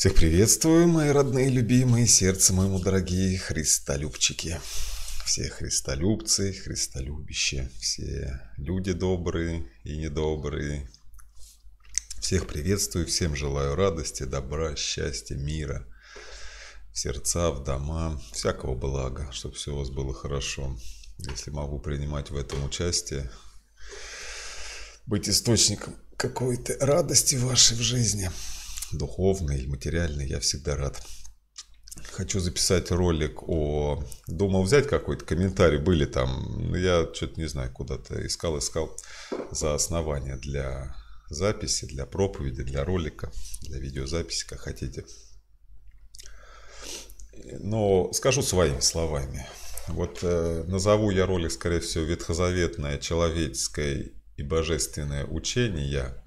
Всех приветствую, мои родные, любимые, сердце моему дорогие христолюбчики. Все христолюбцы, христолюбище, все люди добрые и недобрые. Всех приветствую, всем желаю радости, добра, счастья, мира, в сердца, в дома, всякого блага, чтобы все у вас было хорошо. Если могу принимать в этом участие, быть источником какой-то радости вашей в жизни – духовной или материальной, я всегда рад. Хочу записать ролик о... Думал взять какой-то комментарий, были там, но я что-то не знаю, куда-то искал, искал за основание для записи, для проповеди, для ролика, для видеозаписи, как хотите. Но скажу своими словами. Вот э, назову я ролик, скорее всего, ветхозаветное человеческое и божественное учение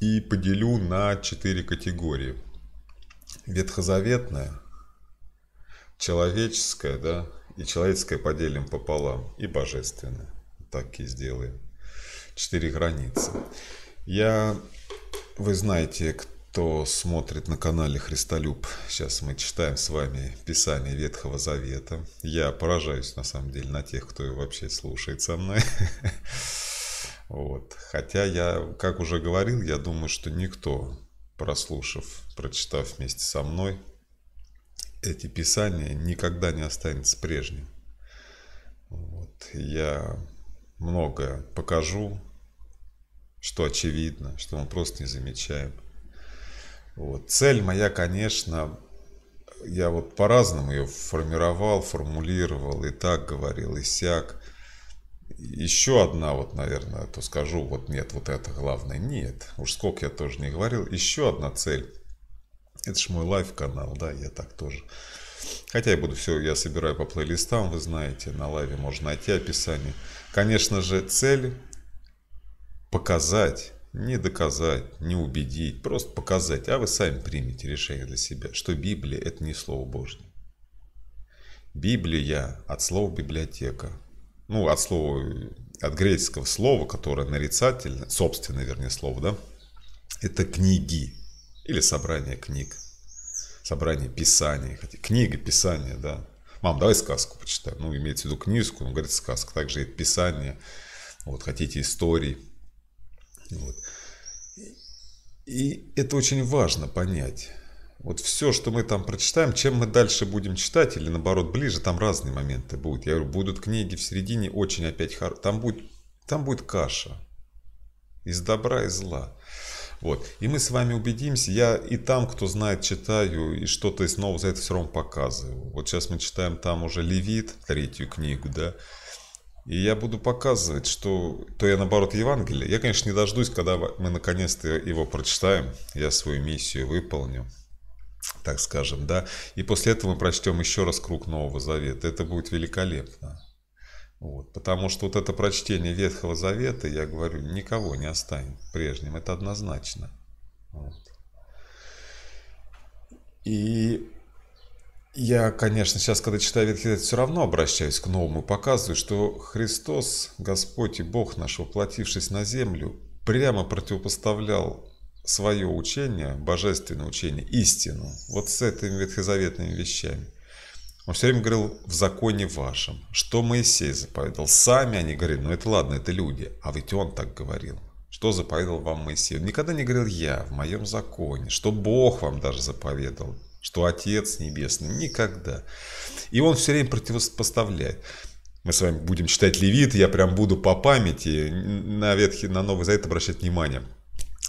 и поделю на четыре категории. ветхозаветная человеческая, да, и человеческое поделим пополам, и божественное. Так и сделаем. Четыре границы. Я, вы знаете, кто смотрит на канале Христолюб, сейчас мы читаем с вами Писание Ветхого Завета. Я поражаюсь, на самом деле, на тех, кто вообще слушает со мной. Вот. Хотя я, как уже говорил, я думаю, что никто, прослушав, прочитав вместе со мной, эти писания никогда не останется прежним. Вот. Я многое покажу, что очевидно, что мы просто не замечаем. Вот. Цель моя, конечно, я вот по-разному ее формировал, формулировал, и так говорил, и сяк. Еще одна, вот, наверное, то скажу, вот нет, вот это главное. Нет, уж сколько я тоже не говорил. Еще одна цель. Это же мой лайв-канал, да, я так тоже. Хотя я буду все, я собираю по плейлистам, вы знаете, на лайве можно найти описание. Конечно же, цель показать, не доказать, не убедить, просто показать. А вы сами примете решение для себя, что Библия – это не Слово Божье. Библия от слова библиотека – ну, от слова, от греческого слова, которое нарицательное, собственное, вернее, слово, да, это книги или собрание книг, собрание писаний, хотя книга, писание, да. Мам, давай сказку почитаем. Ну, имеется в виду книжку, ну, говорит, сказка. Также и писание, вот, хотите истории. Вот. И это очень важно понять. Вот все, что мы там прочитаем, чем мы дальше будем читать, или наоборот ближе, там разные моменты будут. Я говорю, будут книги в середине, очень опять хар... Там будет, там будет каша. Из добра и зла. Вот. И мы с вами убедимся, я и там, кто знает, читаю, и что-то и снова за это все равно показываю. Вот сейчас мы читаем там уже Левит, третью книгу, да. И я буду показывать, что то я наоборот Евангелие. Я, конечно, не дождусь, когда мы наконец-то его прочитаем. Я свою миссию выполню так скажем, да, и после этого мы прочтем еще раз круг Нового Завета. Это будет великолепно. Вот, потому что вот это прочтение Ветхого Завета, я говорю, никого не останет прежним, это однозначно. Вот. И я, конечно, сейчас, когда читаю Ветхий Завет, все равно обращаюсь к новому, показываю, что Христос, Господь и Бог наш, воплотившись на землю, прямо противопоставлял свое учение, божественное учение, истину, вот с этими ветхозаветными вещами. Он все время говорил в законе вашем, что Моисей заповедал. Сами они говорили, ну это ладно, это люди, а ведь он так говорил. Что заповедал вам Моисей? Он никогда не говорил я в моем законе, что Бог вам даже заповедал, что Отец Небесный, никогда. И он все время противопоставляет. Мы с вами будем читать Левит, я прям буду по памяти на Ветхий, на Новый Завет обращать внимание.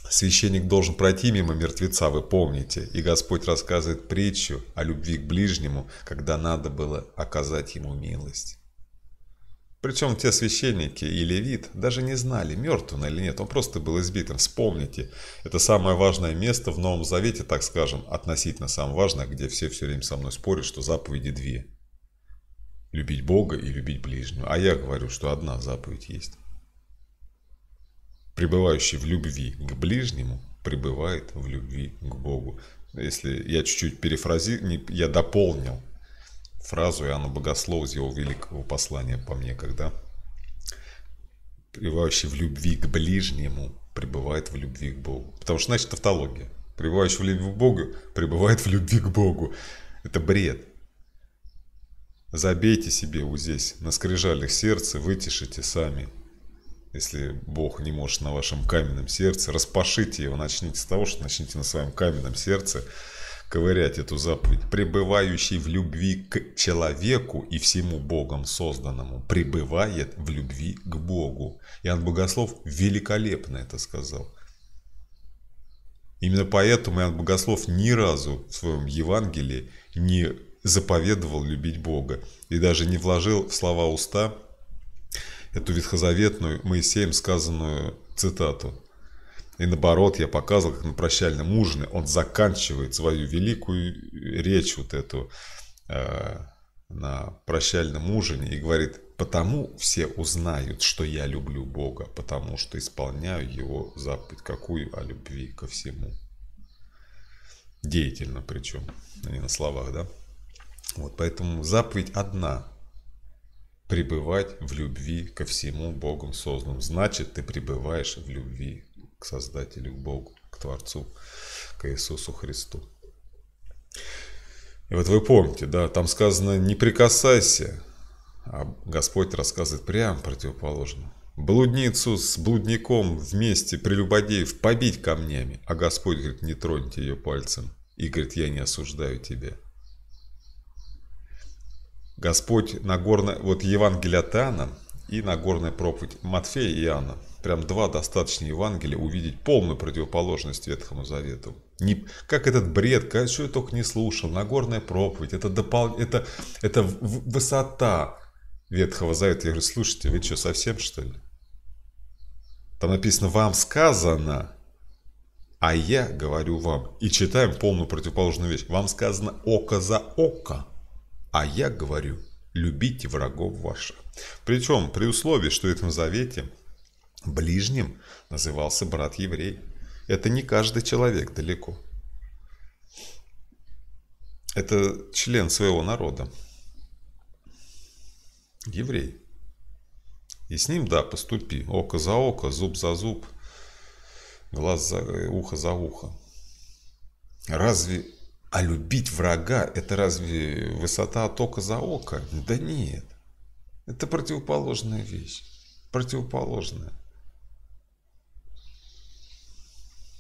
Священник должен пройти мимо мертвеца, вы помните, и Господь рассказывает притчу о любви к ближнему, когда надо было оказать ему милость. Причем те священники и левит даже не знали, мертв он или нет, он просто был избитым. Вспомните, это самое важное место в Новом Завете, так скажем, относительно самое важное, где все все время со мной спорят, что заповеди две. Любить Бога и любить ближнего. А я говорю, что одна заповедь есть пребывающий в любви к ближнему, пребывает в любви к Богу. Если я чуть-чуть перефразил, я дополнил фразу Иоанна Богослова из его великого послания по мне, когда пребывающий в любви к ближнему пребывает в любви к Богу. Потому что, значит, тавтология. Пребывающий в любви к Богу пребывает в любви к Богу. Это бред. Забейте себе вот здесь, на скрижалях сердце, вытешите сами если Бог не может на вашем каменном сердце, распашите его, начните с того, что начните на своем каменном сердце ковырять эту заповедь. Пребывающий в любви к человеку и всему Богом созданному, пребывает в любви к Богу. Иоанн Богослов великолепно это сказал. Именно поэтому Иоанн Богослов ни разу в своем Евангелии не заповедовал любить Бога и даже не вложил в слова уста эту ветхозаветную Моисеем сказанную цитату. И наоборот, я показывал, как на прощальном ужине он заканчивает свою великую речь вот эту э, на прощальном ужине и говорит, потому все узнают, что я люблю Бога, потому что исполняю Его заповедь, какую о любви ко всему. Деятельно причем, а не на словах, да? Вот, поэтому заповедь одна, Пребывать в любви ко всему Богом созданному. Значит, ты пребываешь в любви к Создателю, к Богу, к Творцу, к Иисусу Христу. И вот вы помните, да, там сказано «не прикасайся», а Господь рассказывает прямо противоположно. «Блудницу с блудником вместе прелюбодеев побить камнями», а Господь говорит «не троньте ее пальцем». И говорит «я не осуждаю тебя». Господь Нагорная, вот Евангелие Тана Иоанна и Нагорная проповедь Матфея и Иоанна. Прям два достаточные Евангелия увидеть полную противоположность Ветхому Завету. Не, как этот бред, как, что я только не слушал, Нагорная проповедь, это, допол, это, это высота Ветхого Завета. Я говорю, слушайте, вы что, совсем что ли? Там написано, вам сказано, а я говорю вам. И читаем полную противоположную вещь. Вам сказано око за око. А я говорю, любите врагов ваших. Причем при условии, что в этом завете ближним назывался брат еврей. Это не каждый человек далеко. Это член своего народа. Еврей. И с ним, да, поступи. Око за око, зуб за зуб, глаз за ухо за ухо. Разве а любить врага – это разве высота от ока за око? Да нет. Это противоположная вещь. Противоположная.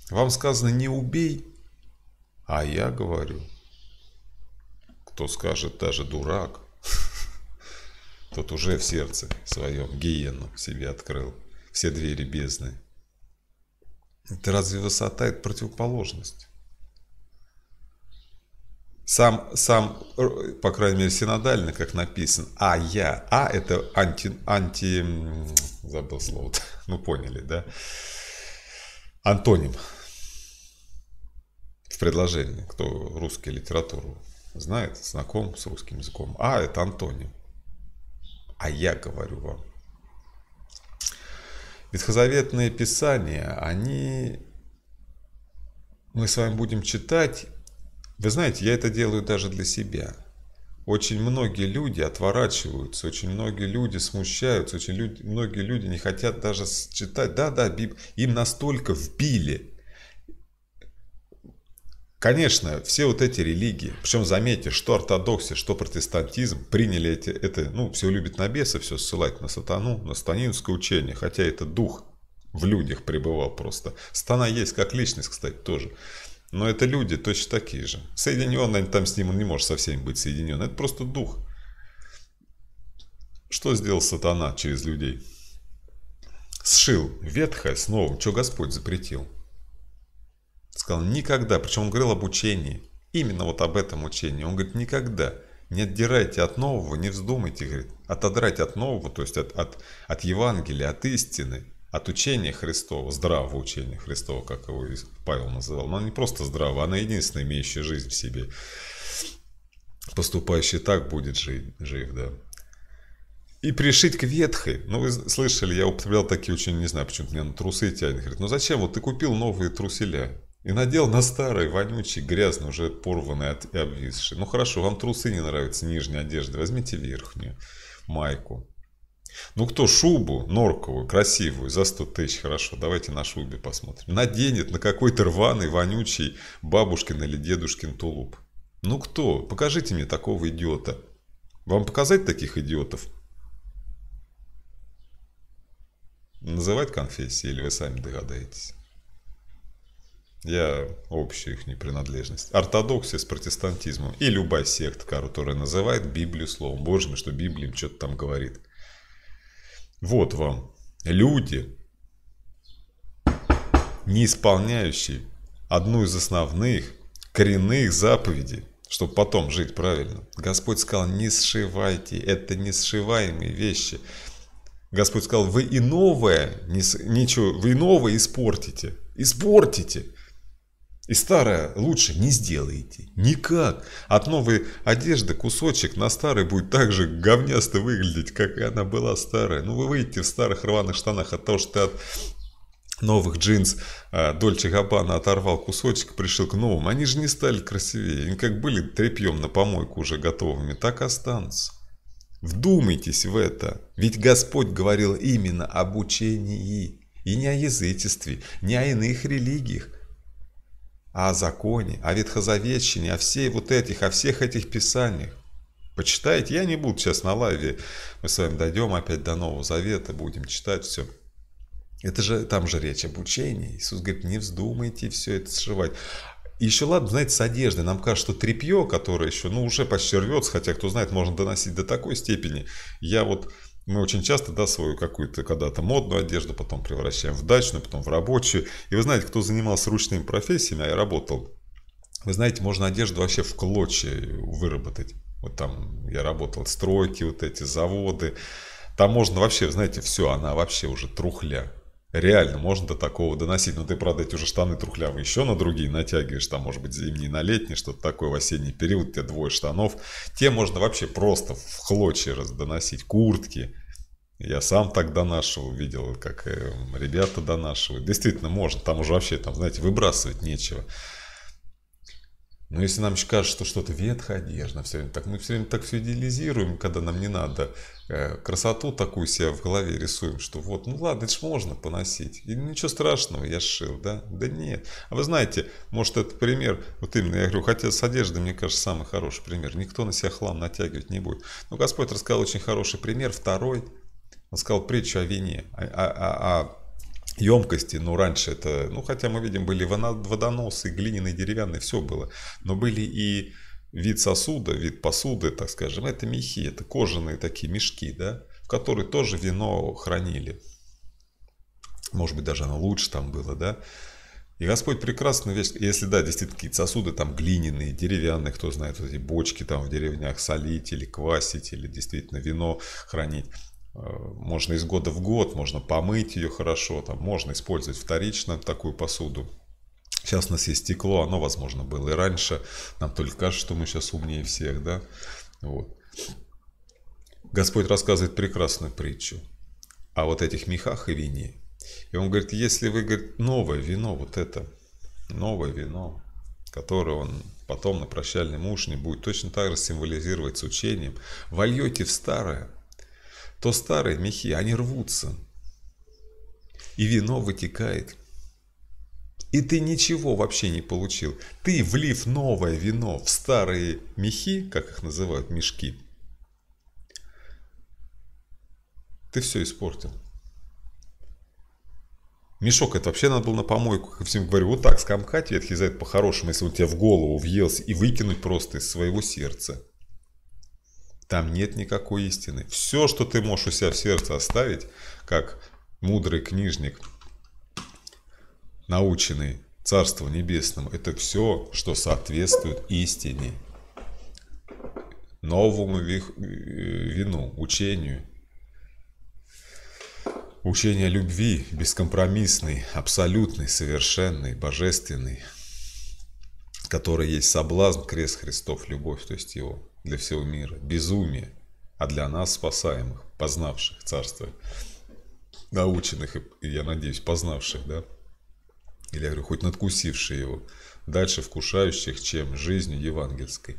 Вам сказано «не убей», а я говорю, кто скажет даже дурак, тот уже в сердце своем гиену себе открыл, все двери бездны. Это разве высота, это противоположность? сам, сам, э, по крайней мере, синодально, как написан, а я, а это анти, анти, забыл слово, ну поняли, да, антоним в предложении, кто русский литературу знает, знаком с русским языком, а это антоним, а я говорю вам. Ветхозаветные писания, они мы с вами будем читать вы знаете, я это делаю даже для себя. Очень многие люди отворачиваются, очень многие люди смущаются, очень люди, многие люди не хотят даже читать. Да, да, Биб, им настолько вбили. Конечно, все вот эти религии, причем заметьте, что ортодоксия, что протестантизм, приняли эти, это, ну, все любит на беса, все ссылать на сатану, на станинское учение, хотя это дух в людях пребывал просто. Стана есть как личность, кстати, тоже. Но это люди точно такие же. соединен он там с ним он не может со всеми быть соединен. Это просто дух. Что сделал сатана через людей? Сшил ветхое с что Господь запретил. Сказал, никогда. Причем он говорил об учении. Именно вот об этом учении. Он говорит, никогда. Не отдирайте от нового, не вздумайте, говорит, отодрать от нового, то есть от, от, от Евангелия, от истины, от учения Христова, здравого учения Христова, как его Павел называл, но не просто здраво, она единственная имеющая жизнь в себе. Поступающий так будет жить, жив, да. И пришить к ветхой. Ну, вы слышали, я употреблял такие очень, не знаю, почему-то меня на трусы тянет. Говорит, ну зачем, вот ты купил новые труселя и надел на старые, вонючие, грязные, уже порванные и обвисшие. Ну хорошо, вам трусы не нравятся, нижняя одежда, возьмите верхнюю майку ну кто шубу норковую, красивую, за 100 тысяч, хорошо, давайте на шубе посмотрим. Наденет на какой-то рваный, вонючий бабушкин или дедушкин тулуп. Ну кто? Покажите мне такого идиота. Вам показать таких идиотов? Называть конфессии или вы сами догадаетесь? Я общую их непринадлежность. Ортодоксия с протестантизмом и любая секта, которая называет Библию Словом Божьим, что Библия им что-то там говорит. Вот вам, люди, не исполняющие одну из основных коренных заповедей, чтобы потом жить правильно. Господь сказал, не сшивайте, это не сшиваемые вещи. Господь сказал, вы и новое, ничего, вы и новое испортите, испортите. И старое лучше не сделаете. Никак. От новой одежды кусочек на старой будет так же говнясто выглядеть, как и она была старая. Ну вы выйдете в старых рваных штанах от того, что ты от новых джинс а, Дольче Габбана оторвал кусочек, пришил к новым. Они же не стали красивее. Они как были трепьем на помойку уже готовыми, так останутся. Вдумайтесь в это. Ведь Господь говорил именно об учении. И не о язычестве, не о иных религиях, а о законе, о Ветхозаветчине, о всей вот этих, о всех этих писаниях. Почитайте, я не буду сейчас на лайве, мы с вами дойдем опять до Нового Завета, будем читать все. Это же, там же речь об учении. Иисус говорит, не вздумайте все это сшивать. И еще ладно, знаете, с одеждой. Нам кажется, что тряпье, которое еще, ну, уже почти рвется, хотя, кто знает, можно доносить до такой степени. Я вот мы очень часто, да, свою какую-то когда-то модную одежду потом превращаем в дачную, потом в рабочую. И вы знаете, кто занимался ручными профессиями, а я работал, вы знаете, можно одежду вообще в клочья выработать. Вот там я работал, стройки вот эти, заводы. Там можно вообще, знаете, все, она вообще уже трухля реально можно до такого доносить. Но ты, правда, эти уже штаны трухлявые еще на другие натягиваешь, там, может быть, зимние на летние, что-то такое в осенний период, тебе двое штанов. Те можно вообще просто в хлочья раздоносить, куртки. Я сам так донашивал, видел, как э, ребята донашивают. Действительно, можно. Там уже вообще, там, знаете, выбрасывать нечего. Но ну, если нам еще кажется, что что-то ветхая одежда, все время так, мы все время так все идеализируем, когда нам не надо. Э, красоту такую себе в голове рисуем, что вот, ну ладно, это ж можно поносить. И ничего страшного, я шил, да? Да нет. А вы знаете, может этот пример, вот именно я говорю, хотя с одеждой, мне кажется, самый хороший пример. Никто на себя хлам натягивать не будет. Но Господь рассказал очень хороший пример, второй. Он сказал притчу о вине, о, о, о, емкости, ну раньше это, ну хотя мы видим были водоносы, глиняные, деревянные, все было, но были и вид сосуда, вид посуды, так скажем, это мехи, это кожаные такие мешки, да, в которые тоже вино хранили. Может быть, даже оно лучше там было, да. И Господь прекрасно вещь, если да, действительно какие-то сосуды там глиняные, деревянные, кто знает, вот эти бочки там в деревнях солить или квасить, или действительно вино хранить. Можно из года в год, можно помыть ее хорошо, там, можно использовать вторично такую посуду. Сейчас у нас есть стекло, оно, возможно, было и раньше. Нам только кажется, что мы сейчас умнее всех, да? Вот. Господь рассказывает прекрасную притчу о вот этих мехах и вине. И он говорит, если вы, говорит, новое вино, вот это, новое вино, которое он потом на прощальном ужине будет точно так же символизировать с учением, вольете в старое, то старые мехи, они рвутся. И вино вытекает. И ты ничего вообще не получил. Ты, влив новое вино в старые мехи, как их называют, мешки, ты все испортил. Мешок это вообще надо было на помойку, как всем говорю, вот так скомкать ветхий заяц по-хорошему, если он тебя в голову въелся, и выкинуть просто из своего сердца. Там нет никакой истины. Все, что ты можешь у себя в сердце оставить, как мудрый книжник, наученный Царству Небесному, это все, что соответствует истине, новому э, вину, учению. Учение любви, бескомпромиссный, абсолютный, совершенный, божественный, который есть соблазн, крест Христов, любовь, то есть его для всего мира, безумие, а для нас спасаемых, познавших Царство, наученных и, я надеюсь, познавших, да? Или, я говорю, хоть надкусившие его, дальше вкушающих, чем жизнью евангельской.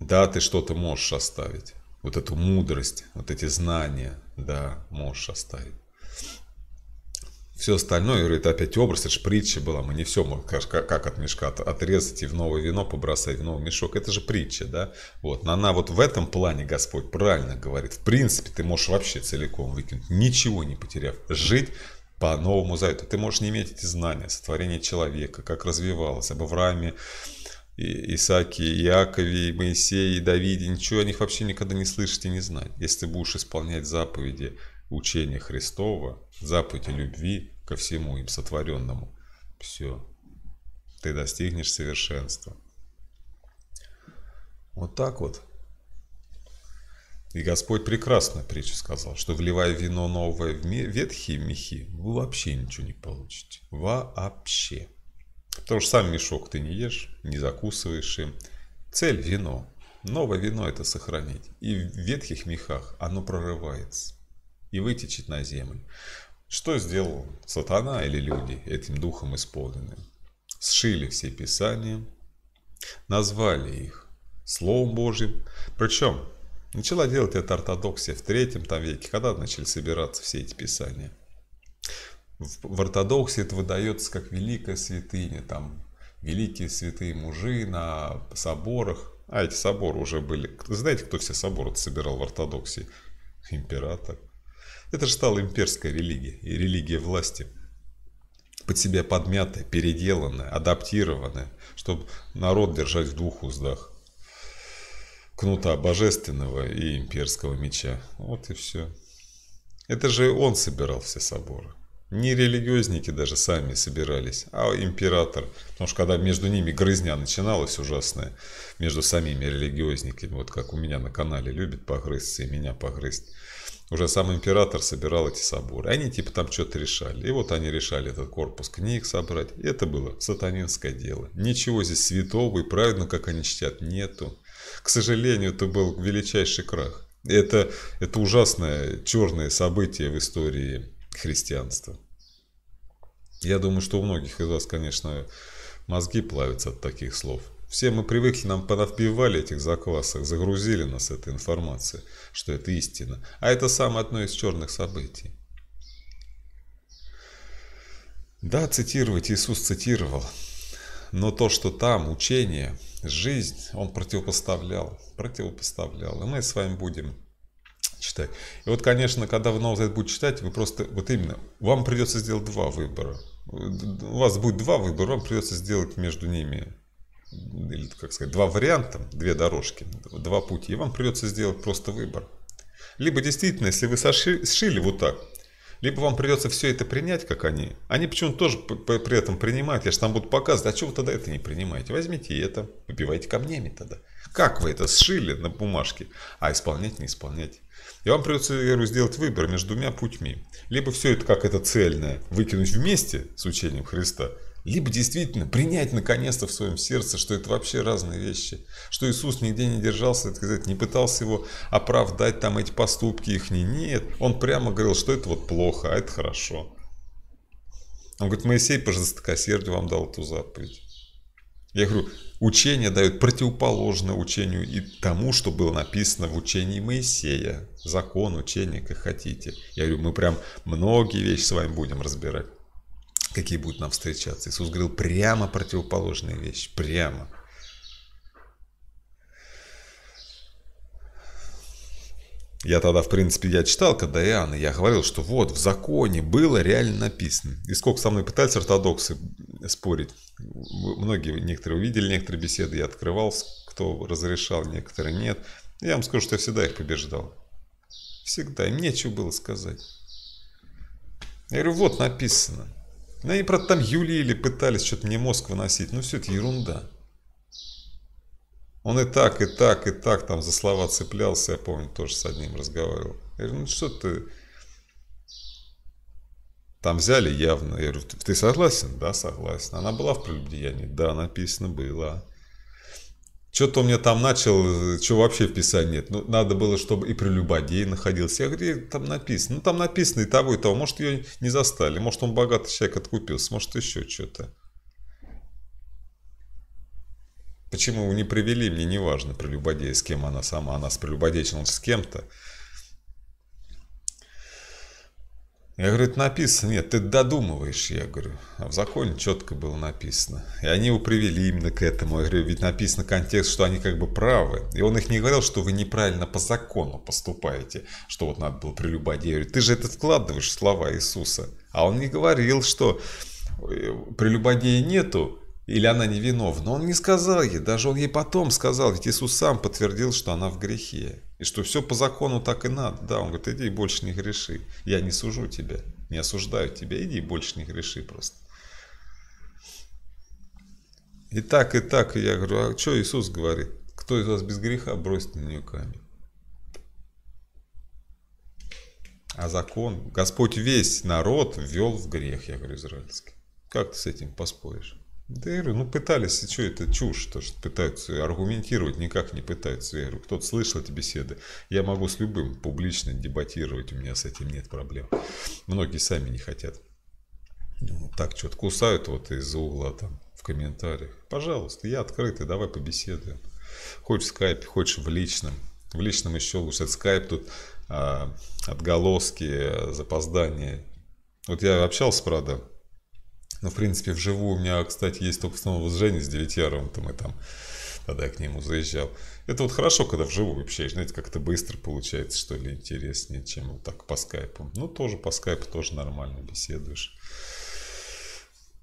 Да, ты что-то можешь оставить. Вот эту мудрость, вот эти знания, да, можешь оставить. Все остальное, говорю, это опять образ, это же притча была. Мы не все можем, как, как от мешка отрезать и в новое вино побросать, в новый мешок. Это же притча, да? Вот, но она вот в этом плане Господь правильно говорит. В принципе, ты можешь вообще целиком выкинуть, ничего не потеряв. Жить по новому завету. Ты можешь не иметь эти знания, сотворение человека, как развивалось, об Аврааме, и Исааке, Иакове, и Моисее, и Давиде. Ничего о них вообще никогда не слышать и не знать. Если ты будешь исполнять заповеди учение Христова, заповеди любви ко всему им сотворенному. Все. Ты достигнешь совершенства. Вот так вот. И Господь прекрасную притчу сказал, что вливая вино новое в ветхие мехи, вы вообще ничего не получите. Вообще. Потому что сам мешок ты не ешь, не закусываешь им. Цель – вино. Новое вино – это сохранить. И в ветхих мехах оно прорывается и вытечет на землю. Что сделал сатана или люди этим духом исполненные? Сшили все писания, назвали их Словом Божьим. Причем начала делать это ортодоксия в третьем там веке, когда начали собираться все эти писания. В ортодоксии это выдается как великая святыня, там великие святые мужи на соборах. А эти соборы уже были. Знаете, кто все соборы собирал в ортодоксии? Император. Это же стала имперская религия и религия власти. Под себя подмятая, переделанная, адаптированная, чтобы народ держать в двух уздах. Кнута божественного и имперского меча. Вот и все. Это же он собирал все соборы. Не религиозники даже сами собирались, а император. Потому что когда между ними грызня начиналась ужасная, между самими религиозниками, вот как у меня на канале любят погрызться и меня погрызть, уже сам император собирал эти соборы. Они типа там что-то решали. И вот они решали этот корпус книг собрать. И это было сатанинское дело. Ничего здесь святого и праведного, как они чтят, нету. К сожалению, это был величайший крах. Это, это ужасное черное событие в истории христианства. Я думаю, что у многих из вас, конечно, мозги плавятся от таких слов – все мы привыкли, нам понавбивали этих заквасок, загрузили нас этой информацией, что это истина. А это самое одно из черных событий. Да, цитировать, Иисус цитировал. Но то, что там учение, жизнь, он противопоставлял, противопоставлял. И мы с вами будем читать. И вот, конечно, когда вы Новый Завет будете читать, вы просто, вот именно, вам придется сделать два выбора. У вас будет два выбора, вам придется сделать между ними или, как сказать, два варианта, две дорожки, два пути, и вам придется сделать просто выбор. Либо действительно, если вы сошили, сшили вот так, либо вам придется все это принять, как они. Они почему-то тоже при этом принимают, я же там буду показывать, а чего вы тогда это не принимаете? Возьмите это, убивайте камнями тогда. Как вы это сшили на бумажке, а исполнять не исполнять. И вам придется, я говорю, сделать выбор между двумя путьми. Либо все это как это цельное выкинуть вместе с учением Христа – либо действительно принять наконец-то в своем сердце, что это вообще разные вещи. Что Иисус нигде не держался, это сказать, не пытался его оправдать там эти поступки их. Не, нет, он прямо говорил, что это вот плохо, а это хорошо. Он говорит, Моисей по жестокосердию вам дал эту заповедь. Я говорю, учение дает противоположное учению и тому, что было написано в учении Моисея. Закон, учение, как хотите. Я говорю, мы прям многие вещи с вами будем разбирать какие будут нам встречаться. Иисус говорил прямо противоположные вещи, прямо. Я тогда, в принципе, я читал, когда Иоанна, я говорил, что вот, в законе было реально написано. И сколько со мной пытались ортодоксы спорить. Многие, некоторые увидели некоторые беседы, я открывал, кто разрешал, некоторые нет. Я вам скажу, что я всегда их побеждал. Всегда. Им нечего было сказать. Я говорю, вот написано. И ну, они, правда, там юлили, пытались что-то мне мозг выносить. Ну все это ерунда. Он и так, и так, и так там за слова цеплялся, я помню, тоже с одним разговаривал. Я говорю, ну что ты... Там взяли явно. Я говорю, ты согласен? Да, согласен. Она была в прелюбодеянии, Да, написано было. Что-то у меня там начал, что вообще писать нет. Ну, надо было, чтобы и прелюбодей находился. Я говорю, там написано. Ну, там написано и того, и того. Может, ее не застали. Может, он богатый человек откупился. Может, еще что-то. Почему его не привели, мне не важно, прелюбодея, с кем она сама. Она с прелюбодейчила с кем-то. Я говорю, это написано. Нет, ты додумываешь. Я говорю, а в законе четко было написано. И они его привели именно к этому. Я говорю, ведь написано контекст, что они как бы правы. И он их не говорил, что вы неправильно по закону поступаете. Что вот надо было прелюбодея. ты же это вкладываешь в слова Иисуса. А он не говорил, что э, прелюбодея нету, или она невиновна. Он не сказал ей, даже он ей потом сказал, ведь Иисус сам подтвердил, что она в грехе. И что все по закону так и надо. Да, он говорит, иди больше не греши. Я не сужу тебя, не осуждаю тебя, иди больше не греши просто. И так, и так, я говорю, а что Иисус говорит? Кто из вас без греха, бросит на нее камень. А закон, Господь весь народ ввел в грех, я говорю, израильский. Как ты с этим поспоришь? Да я говорю, ну пытались, и что это чушь, то что пытаются аргументировать, никак не пытаются. Я говорю, кто-то слышал эти беседы, я могу с любым публично дебатировать, у меня с этим нет проблем. Многие сами не хотят. Ну, так что-то кусают вот из-за угла там в комментариях. Пожалуйста, я открытый, давай побеседуем. Хочешь в скайпе, хочешь в личном. В личном еще лучше. Это скайп тут а, отголоски, запоздания. Вот я общался, правда, ну, в принципе, вживую у меня, кстати, есть только снова с Женей, с девятьяровым там и там, тогда я к нему заезжал. Это вот хорошо, когда вживую общаешь, знаете, как-то быстро получается, что ли, интереснее, чем вот так по скайпу. Ну, тоже по скайпу тоже нормально беседуешь.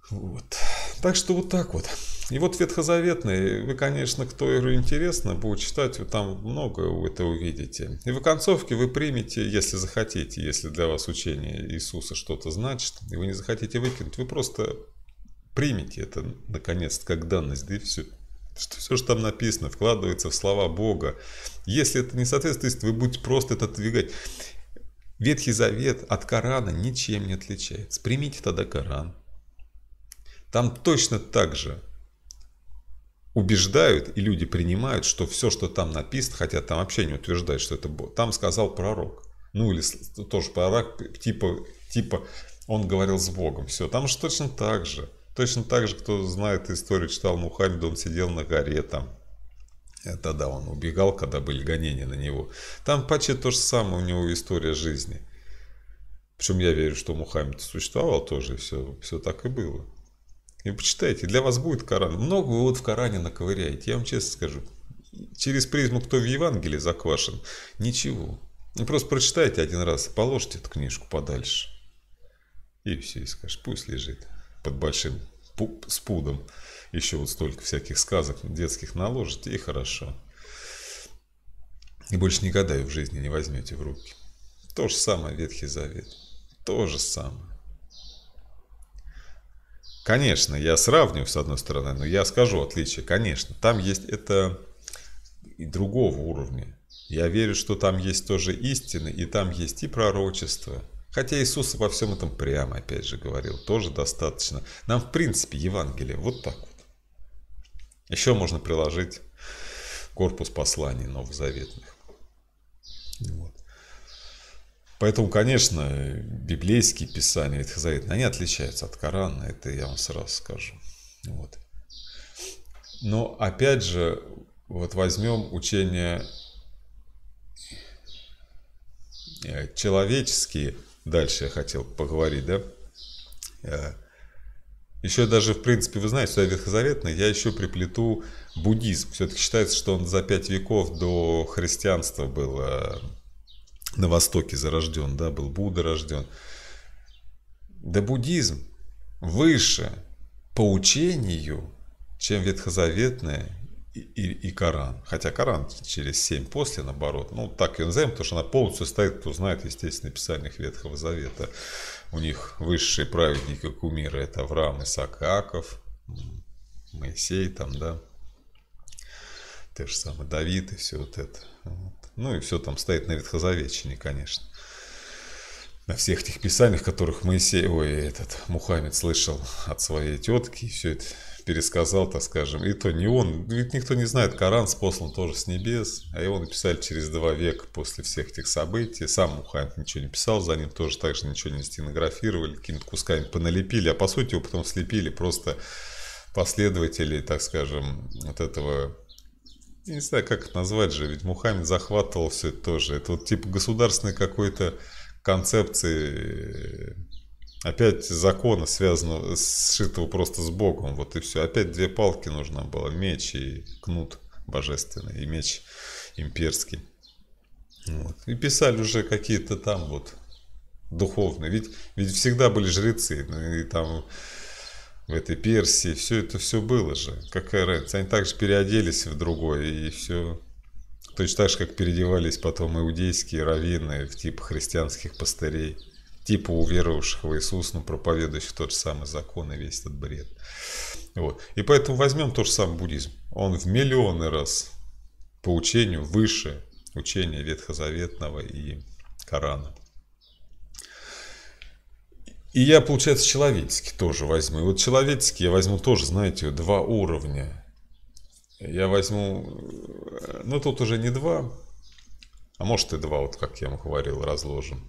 Вот. Так что вот так вот. И вот ветхозаветный, вы, конечно, кто игру интересно, будет читать, вы там много вы это увидите. И в концовке вы примете, если захотите, если для вас учение Иисуса что-то значит, и вы не захотите выкинуть, вы просто примите это, наконец-то, как данность, да и все. Что все, что там написано, вкладывается в слова Бога. Если это не соответствует, вы будете просто это отдвигать. Ветхий Завет от Корана ничем не отличается. Примите тогда Коран, там точно так же убеждают и люди принимают, что все, что там написано, хотя там вообще не утверждают, что это Бог, там сказал пророк. Ну или тоже пророк, типа, типа он говорил с Богом. Все, там же точно так же. Точно так же, кто знает историю, читал Мухаммеда, он сидел на горе там. Это да, он убегал, когда были гонения на него. Там почти то же самое у него история жизни. Причем я верю, что Мухаммед существовал тоже, все, все так и было. И почитайте, для вас будет Коран. Много вы вот в Коране наковыряете, я вам честно скажу. Через призму, кто в Евангелии заквашен, ничего. Ну, просто прочитайте один раз, положите эту книжку подальше. И все, и скажешь, пусть лежит под большим спудом. Еще вот столько всяких сказок детских наложите, и хорошо. И больше никогда ее в жизни не возьмете в руки. То же самое Ветхий Завет. То же самое. Конечно, я сравню с одной стороны, но я скажу отличие. Конечно, там есть это и другого уровня. Я верю, что там есть тоже истины, и там есть и пророчество. Хотя Иисус обо всем этом прямо, опять же, говорил, тоже достаточно. Нам, в принципе, Евангелие вот так вот. Еще можно приложить корпус посланий новозаветных. Поэтому, конечно, библейские писания ветхозаветные, они отличаются от Корана, это я вам сразу скажу. Вот. Но опять же, вот возьмем учение э, человеческие, дальше я хотел поговорить, да? Э, еще даже, в принципе, вы знаете, сюда ветхозаветный, я еще приплету буддизм. Все-таки считается, что он за пять веков до христианства был э, на Востоке зарожден, да, был Будда рожден. Да буддизм выше по учению, чем Ветхозаветное и, и, и Коран. Хотя Коран через семь после, наоборот. Ну, так и назовем, потому что она полностью стоит, кто знает, естественно, писаниях Ветхого Завета. У них высшие праведники кумира – это Авраам, Исаак, Аков, Моисей там, да. Те же самые Давид и все вот это. Ну и все там стоит на ветхозавечине, конечно. На всех тех писаниях, которых Моисей, ой, этот Мухаммед слышал от своей тетки, все это пересказал, так скажем. И то не он, ведь никто не знает, Коран послан тоже с небес, а его написали через два века после всех этих событий. Сам Мухаммед ничего не писал, за ним тоже так же ничего не стенографировали, какими-то кусками поналепили, а по сути его потом слепили просто последователи, так скажем, от этого я не знаю, как это назвать же, ведь Мухаммед захватывал все это тоже. Это вот типа государственной какой-то концепции, э, опять закона, связанного, сшитого просто с Богом, вот и все. Опять две палки нужно было, меч и кнут божественный, и меч имперский. Вот. И писали уже какие-то там вот духовные. Ведь, ведь всегда были жрецы, ну, и там в этой Персии, все это все было же. Какая разница? Они также переоделись в другое, и все Точно так же, как переодевались потом иудейские раввины в типа христианских пастырей, типа уверовавших в Иисуса, но ну, проповедующих тот же самый закон и весь этот бред. Вот. И поэтому возьмем тот же самый буддизм. Он в миллионы раз по учению выше учения Ветхозаветного и Корана. И я, получается, человеческий тоже возьму. И вот человеческий я возьму тоже, знаете, два уровня. Я возьму, э, ну тут уже не два, а может и два, вот как я вам говорил, разложим.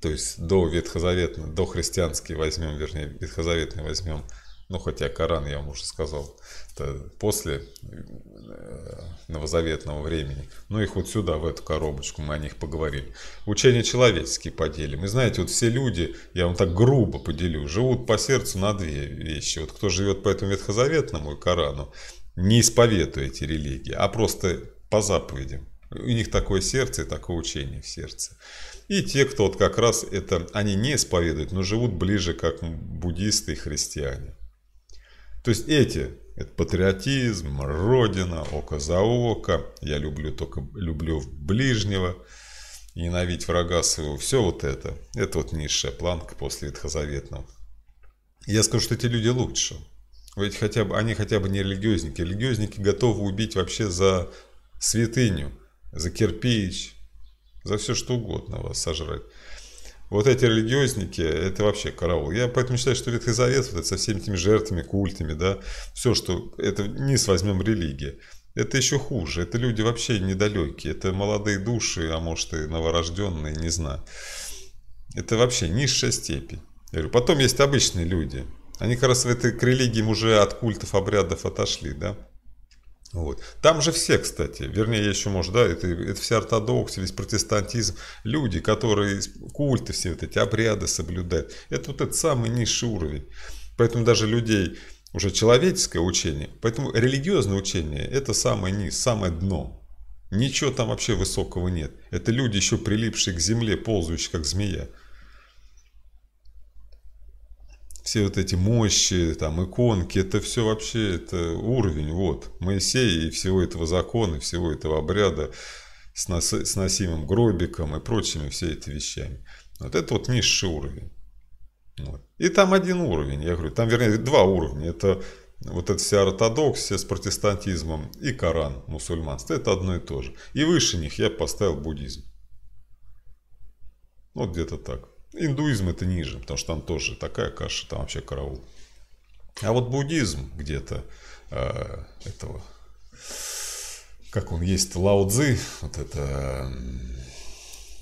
То есть до ветхозаветного, до христианский возьмем, вернее, ветхозаветный возьмем – ну хотя Коран, я вам уже сказал, это после э, новозаветного времени. Ну их вот сюда, в эту коробочку, мы о них поговорили. Учения человеческие поделим. И знаете, вот все люди, я вам так грубо поделю, живут по сердцу на две вещи. Вот кто живет по этому ветхозаветному и Корану, не исповедуя эти религии, а просто по заповедям. У них такое сердце и такое учение в сердце. И те, кто вот как раз это, они не исповедуют, но живут ближе, как буддисты и христиане. То есть эти, это патриотизм, родина, око за око, я люблю только люблю ближнего, ненавидеть врага своего, все вот это. Это вот низшая планка после ветхозаветного. Я скажу, что эти люди лучше. Ведь хотя бы, они хотя бы не религиозники. Религиозники готовы убить вообще за святыню, за кирпич, за все что угодно вас сожрать. Вот эти религиозники, это вообще караул. Я поэтому считаю, что Ветхий Завет вот это, со всеми этими жертвами, культами, да, все, что это с возьмем религия. Это еще хуже. Это люди вообще недалекие. Это молодые души, а может и новорожденные, не знаю. Это вообще низшая степень. Я говорю, потом есть обычные люди. Они как раз в этой, к религиям уже от культов, обрядов отошли, да. Вот. Там же все, кстати, вернее, я еще, может, да, это, это вся ортодоксия, весь протестантизм, люди, которые культы все вот эти, обряды соблюдают. Это вот этот самый низший уровень. Поэтому даже людей, уже человеческое учение, поэтому религиозное учение – это самое низ, самое дно. Ничего там вообще высокого нет. Это люди, еще прилипшие к земле, ползающие, как змея все вот эти мощи, там, иконки, это все вообще, это уровень, вот, Моисея и всего этого закона, и всего этого обряда с, нос, с носимым гробиком и прочими все эти вещами. Вот это вот низший уровень. Вот. И там один уровень, я говорю, там, вернее, два уровня. Это вот эта вся ортодоксия с протестантизмом и Коран, мусульманство, это одно и то же. И выше них я поставил буддизм. Вот где-то так. Индуизм это ниже, потому что там тоже такая каша, там вообще караул. А вот буддизм где-то э, этого, как он есть, Лао Цзи, вот это,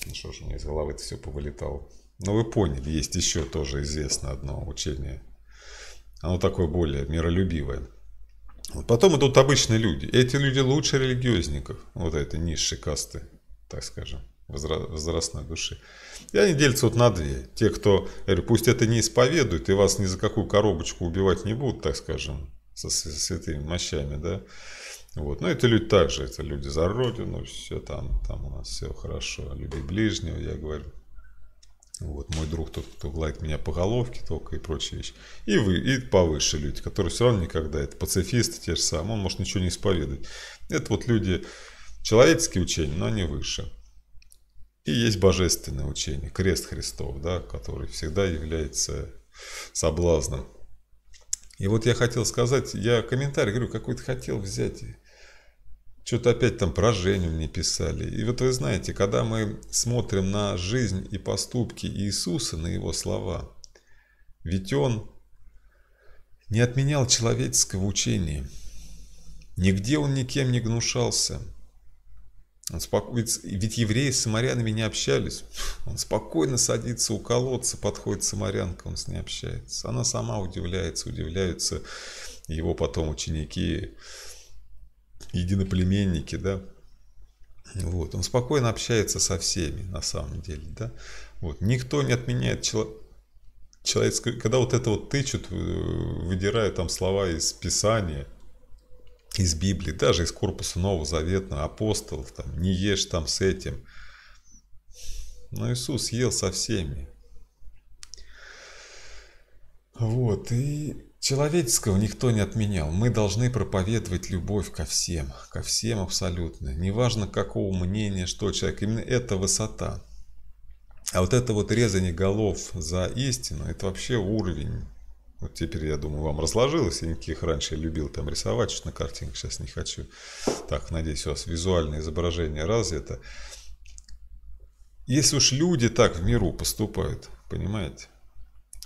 э, что же у меня из головы это все повылетало. Ну вы поняли, есть еще тоже известно одно учение. Оно такое более миролюбивое. Вот потом идут обычные люди. Эти люди лучше религиозников, вот этой низшей касты, так скажем возрастной души. И они делятся вот на две. Те, кто, говорю, пусть это не исповедует, и вас ни за какую коробочку убивать не будут, так скажем, со святыми мощами, да. Вот. Но ну, это люди также, это люди за родину, все там, там у нас все хорошо, люби ближнего, я говорю. Вот, мой друг тот, кто гладит меня по головке только и прочие вещи. И вы, и повыше люди, которые все равно никогда, это пацифисты те же самые, он может ничего не исповедовать. Это вот люди, человеческие учения, но они выше. И есть божественное учение, крест Христов, да, который всегда является соблазном. И вот я хотел сказать, я комментарий, говорю, какой-то хотел взять. Что-то опять там про Женю мне писали. И вот вы знаете, когда мы смотрим на жизнь и поступки Иисуса, на Его слова, ведь Он не отменял человеческого учения. Нигде Он никем не гнушался – он споко... Ведь евреи с самарянами не общались. Он спокойно садится у колодца, подходит самарянка, он с ней общается. Она сама удивляется, удивляются его потом ученики, единоплеменники, да. Вот, он спокойно общается со всеми, на самом деле, да. Вот, никто не отменяет человека человеческое, когда вот это вот тычут, э, выдирая там слова из Писания, из Библии, даже из корпуса Нового Завета, апостолов, там, не ешь там с этим. Но Иисус ел со всеми. Вот, и человеческого никто не отменял. Мы должны проповедовать любовь ко всем, ко всем абсолютно. Неважно, какого мнения, что человек, именно это высота. А вот это вот резание голов за истину, это вообще уровень вот теперь, я думаю, вам разложилось. Я никаких раньше я любил там рисовать, что на картинках сейчас не хочу. Так, надеюсь, у вас визуальное изображение развито. Если уж люди так в миру поступают, понимаете?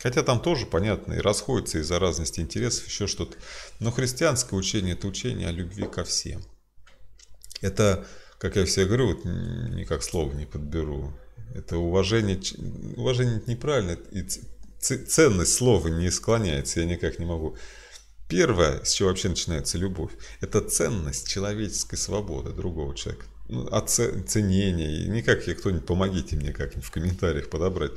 Хотя там тоже, понятно, и расходятся из-за разности интересов, еще что-то. Но христианское учение – это учение о любви ко всем. Это, как я все говорю, вот никак слов не подберу. Это уважение, уважение неправильно, ценность слова не склоняется, я никак не могу. Первое, с чего вообще начинается любовь, это ценность человеческой свободы другого человека. Ну, оценение, а никак я кто-нибудь, помогите мне как-нибудь в комментариях подобрать,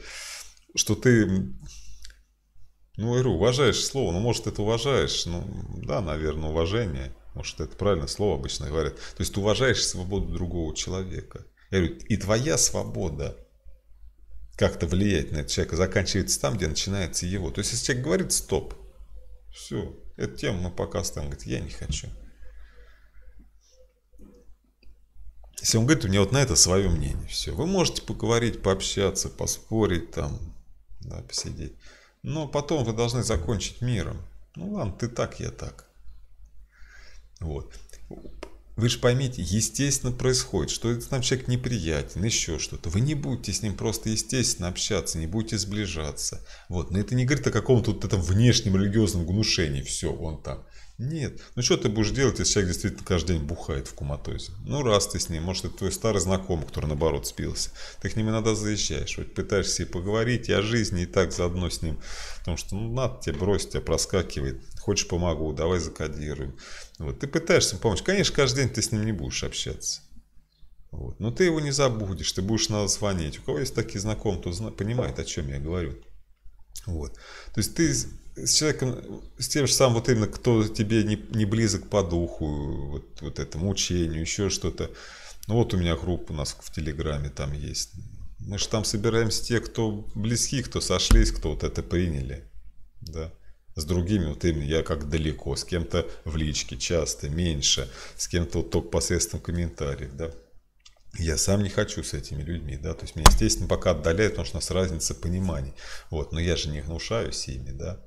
что ты, ну, говорю, уважаешь слово, ну, может, это уважаешь, ну, да, наверное, уважение, может, это правильное слово обычно говорят. То есть ты уважаешь свободу другого человека. Я говорю, и твоя свобода как-то влиять на этого человека заканчивается там, где начинается его. То есть, если человек говорит «стоп», все, эту тему мы пока оставим. Говорит, я не хочу. Если он говорит, у меня вот на это свое мнение, все. Вы можете поговорить, пообщаться, поспорить там, да, посидеть. Но потом вы должны закончить миром. Ну ладно, ты так, я так. Вот. Вы же поймите, естественно происходит, что этот нам человек неприятен, еще что-то. Вы не будете с ним просто естественно общаться, не будете сближаться. Вот. Но это не говорит о каком-то вот этом внешнем религиозном гнушении. Все, он там нет. Ну что ты будешь делать, если человек действительно каждый день бухает в куматозе? Ну раз ты с ним, может это твой старый знакомый, который наоборот спился. Ты к ним иногда заезжаешь, вот пытаешься и поговорить и о жизни, и так заодно с ним. Потому что ну надо тебе бросить, тебя проскакивает. Хочешь помогу, давай закодируем. Вот. Ты пытаешься помочь. Конечно, каждый день ты с ним не будешь общаться. Вот. Но ты его не забудешь, ты будешь надо звонить. У кого есть такие знакомые, то зна... понимает, о чем я говорю. Вот. То есть ты с человеком, с тем же самым, вот именно, кто тебе не, не близок по духу, вот, вот этому учению, еще что-то. Ну вот у меня группа у нас в Телеграме там есть. Мы же там собираемся те, кто близки, кто сошлись, кто вот это приняли. Да. С другими вот именно я как далеко, с кем-то в личке часто, меньше, с кем-то вот только посредством комментариев, да я сам не хочу с этими людьми, да, то есть меня, естественно, пока отдаляют, потому что у нас разница пониманий, вот, но я же не гнушаюсь ими, да.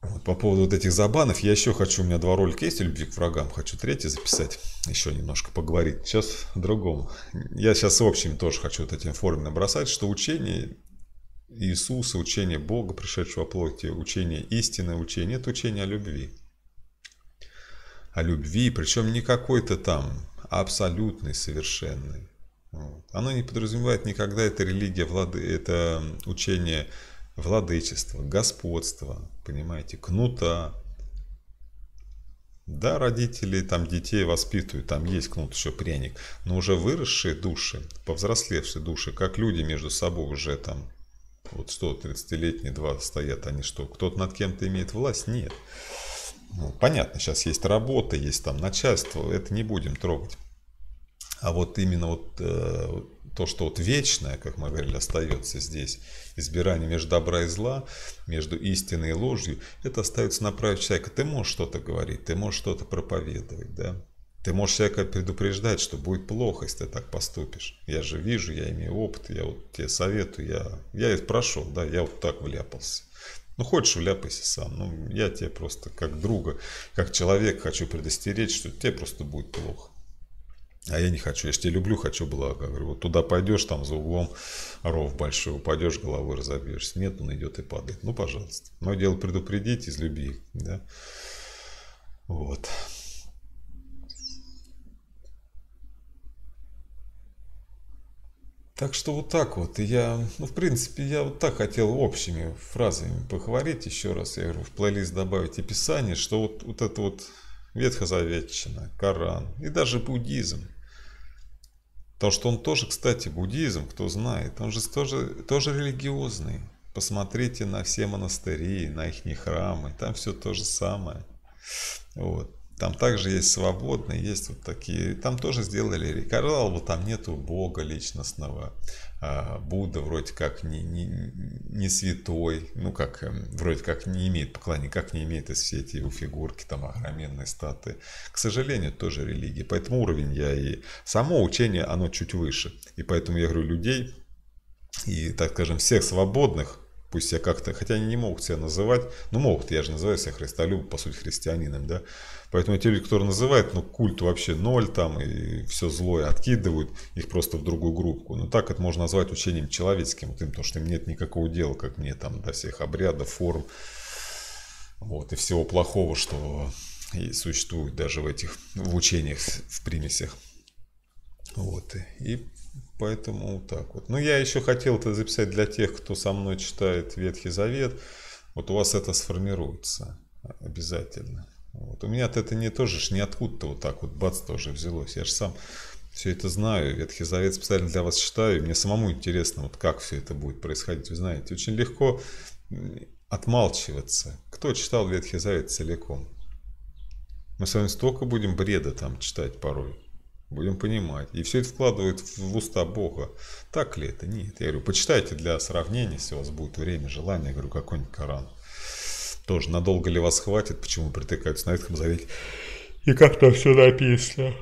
Вот, по поводу вот этих забанов, я еще хочу, у меня два ролика есть любви к врагам, хочу третий записать, еще немножко поговорить. Сейчас о другом. Я сейчас в общем тоже хочу вот этим форме набросать, что учение Иисуса, учение Бога, пришедшего во плоти, учение истины, учение, это учение о любви. О любви, причем не какой-то там абсолютной, совершенной. Вот. Оно не подразумевает никогда это религия, влады, это учение владычества, господства, понимаете, кнута. Да, родители там детей воспитывают, там есть кнут, еще пряник, но уже выросшие души, повзрослевшие души, как люди между собой уже там, вот что, 30-летние два стоят, они что, кто-то над кем-то имеет власть? Нет. Ну, понятно, сейчас есть работа, есть там начальство, это не будем трогать. А вот именно вот э, то, что вот вечное, как мы говорили, остается здесь, избирание между добра и зла, между истиной и ложью, это остается на праве человека. Ты можешь что-то говорить, ты можешь что-то проповедовать, да? Ты можешь человека предупреждать, что будет плохо, если ты так поступишь. Я же вижу, я имею опыт, я вот тебе советую, я, я это прошел, да, я вот так вляпался. Ну, хочешь, вляпайся сам. Ну, я тебе просто как друга, как человек хочу предостеречь, что тебе просто будет плохо. А я не хочу, я же тебя люблю, хочу блага. Говорю, вот туда пойдешь, там за углом ров большой, упадешь, головой разобьешься. Нет, он идет и падает. Ну, пожалуйста. Но дело предупредить из любви, да. Вот. Так что вот так вот. Я, ну, в принципе, я вот так хотел общими фразами поговорить еще раз. Я говорю, в плейлист добавить описание, что вот, вот это вот Ветхозаветчина, Коран и даже буддизм. То, что он тоже, кстати, буддизм, кто знает, он же тоже, тоже религиозный. Посмотрите на все монастыри, на их храмы, там все то же самое. Вот. Там также есть свободные, есть вот такие. Там тоже сделали бы, там нету Бога личностного. А, Будда вроде как не, не, не святой, ну как, эм, вроде как не имеет поклонника, как не имеет из все эти его фигурки, там огроменные статы. К сожалению, тоже религии. Поэтому уровень я и... Само учение, оно чуть выше. И поэтому я говорю, людей и, так скажем, всех свободных, пусть я как-то, хотя они не могут себя называть, но ну могут, я же называю себя христолюбом, по сути, христианином, да, Поэтому те люди, которые называют, ну, культ вообще ноль там, и все злое откидывают, их просто в другую группу. Но ну, так это можно назвать учением человеческим, потому что им нет никакого дела, как мне там, до всех обрядов, форм, вот, и всего плохого, что и существует даже в этих, в учениях, в примесях. Вот, и поэтому вот так вот. Ну, я еще хотел это записать для тех, кто со мной читает Ветхий Завет. Вот у вас это сформируется обязательно. Вот. У меня-то это не тоже ж ниоткуда-то вот так вот бац тоже взялось. Я же сам все это знаю, Ветхий Завет специально для вас читаю, и мне самому интересно, вот как все это будет происходить. Вы знаете, очень легко отмалчиваться. Кто читал Ветхий Завет целиком? Мы с вами столько будем бреда там читать порой. Будем понимать. И все это вкладывает в уста Бога. Так ли это? Нет. Я говорю, почитайте для сравнения, если у вас будет время, желание. Я говорю, какой-нибудь Коран. Тоже, надолго ли вас хватит, почему притыкаются на Ветхом Завете. И как там все написано.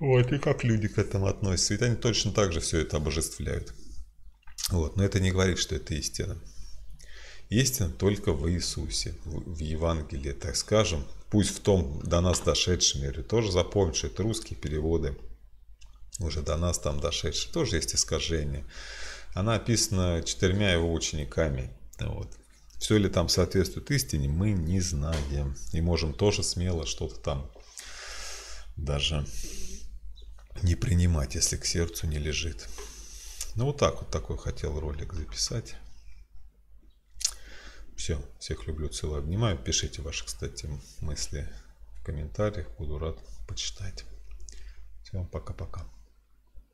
Вот, и как люди к этому относятся. Ведь они точно так же все это обожествляют. Вот, но это не говорит, что это истина. Истина только в Иисусе, в Евангелии, так скажем. Пусть в том до нас дошедшем, мире тоже запомнишь что это русские переводы, уже до нас там дошедшие, тоже есть искажение. Она описана четырьмя его учениками. Вот. Все ли там соответствует истине, мы не знаем. И можем тоже смело что-то там даже не принимать, если к сердцу не лежит. Ну вот так вот такой хотел ролик записать. Все, всех люблю, целую, обнимаю. Пишите ваши, кстати, мысли в комментариях, буду рад почитать. Всем пока-пока.